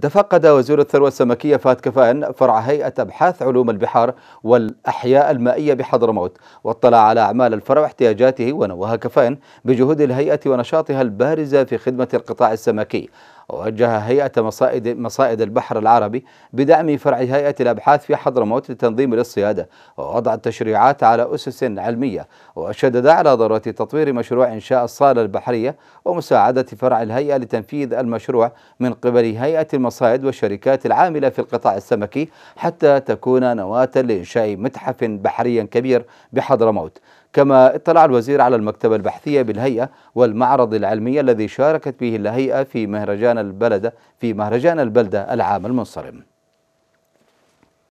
تفقد وزير الثروة السمكية فات كفان فرع هيئة أبحاث علوم البحار والأحياء المائية بحضرموت واطلع على أعمال الفرع واحتياجاته ونوه كفان بجهود الهيئة ونشاطها البارزة في خدمة القطاع السمكي وجه هيئة مصائد, مصائد البحر العربي بدعم فرع هيئة الأبحاث في حضرموت لتنظيم للصيادة ووضع التشريعات على أسس علمية وشدد على ضرورة تطوير مشروع إنشاء الصالة البحرية ومساعدة فرع الهيئة لتنفيذ المشروع من قبل هيئة المصائد والشركات العاملة في القطاع السمكي حتى تكون نواة لإنشاء متحف بحري كبير بحضرموت كما اطلع الوزير على المكتبة البحثية بالهيئة والمعرض العلمي الذي شاركت به الهيئة في مهرجان البلدة في مهرجان البلدة العام المنصرم